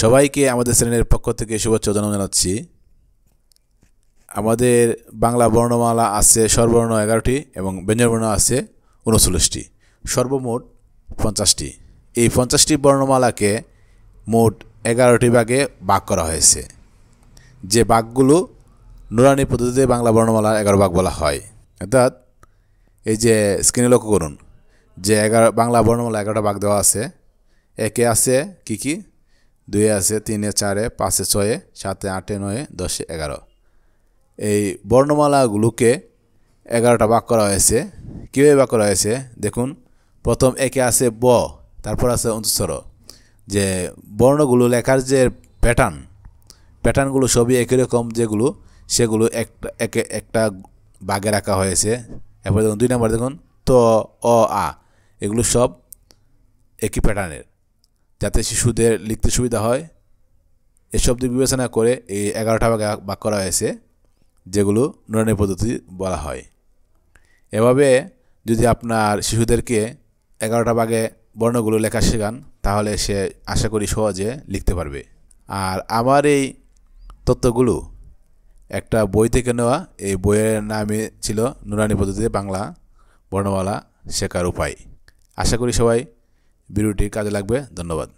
সবাইকে আমাদের শ্রেণীর পক্ষ থেকে শুভেচ্ছা জানাচ্ছি আমাদের বাংলা বর্ণমালা আছে সর্বর্ণ এগারোটি এবং ব্যঞ্জনবর্ণ আছে উনচল্লিশটি সর্বমোট পঞ্চাশটি এই পঞ্চাশটি বর্ণমালাকে মোট এগারোটি ভাগে বাঘ করা হয়েছে যে বাঘগুলো নুরানি পদ্ধতিতে বাংলা বর্ণমালার এগারো ভাগ বলা হয় অর্থাৎ এই যে স্ক্রিনে লক্ষ্য করুন যে এগারো বাংলা বর্ণমালা এগারোটা বাঘ দেওয়া আছে একে আছে কি কী দুই আছে তিনে চারে পাঁচে ছয়ে সাতে আটে নয়ে দশে এগারো এই বর্ণমালাগুলোকে এগারোটা বাক করা হয়েছে কীভাবে বাক করা হয়েছে দেখুন প্রথম একে আছে ব তারপর আছে অন্তঃস্বর যে বর্ণগুলো লেখার যে প্যাটার্ন প্যাটার্নগুলো সবই একই রকম যেগুলো সেগুলো একটা একে একটা বাগে রাখা হয়েছে এরপর দেখুন দুই নম্বর দেখুন ত অ আ এগুলো সব একই প্যাটার্নের যাতে শিশুদের লিখতে সুবিধা হয় এসব দিক বিবেচনা করে এই এগারোটা ভাগে ভাগ করা হয়েছে যেগুলো নুরানি পদ্ধতি বলা হয় এভাবে যদি আপনার শিশুদেরকে এগারোটা ভাগে বর্ণগুলো লেখা শেখান তাহলে সে আশা করি সহজে লিখতে পারবে আর আমার এই তত্ত্বগুলো একটা বই থেকে নেওয়া এই বইয়ের নামে ছিল নুরানি পদ্ধতিতে বাংলা বর্ণমালা শেখার উপায় আশা করি সবাই বিউটি কাটতে লাগবে ধন্যবাদ